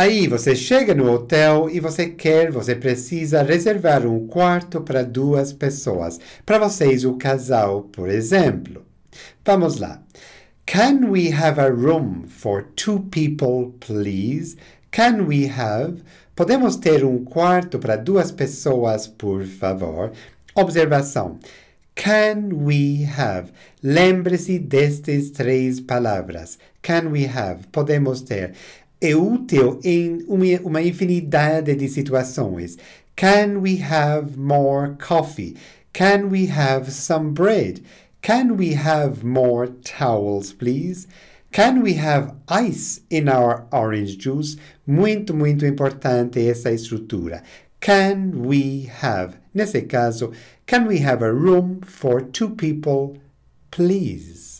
Aí você chega no hotel e você quer, você precisa reservar um quarto para duas pessoas, para vocês o casal, por exemplo. Vamos lá. Can we have a room for two people, please? Can we have? Podemos ter um quarto para duas pessoas, por favor? Observação. Can we have? Lembre-se destas três palavras. Can we have? Podemos ter é útil em uma infinidade de situações. Can we have more coffee? Can we have some bread? Can we have more towels, please? Can we have ice in our orange juice? Muito, muito importante essa estrutura. Can we have? Nesse caso, can we have a room for two people, please?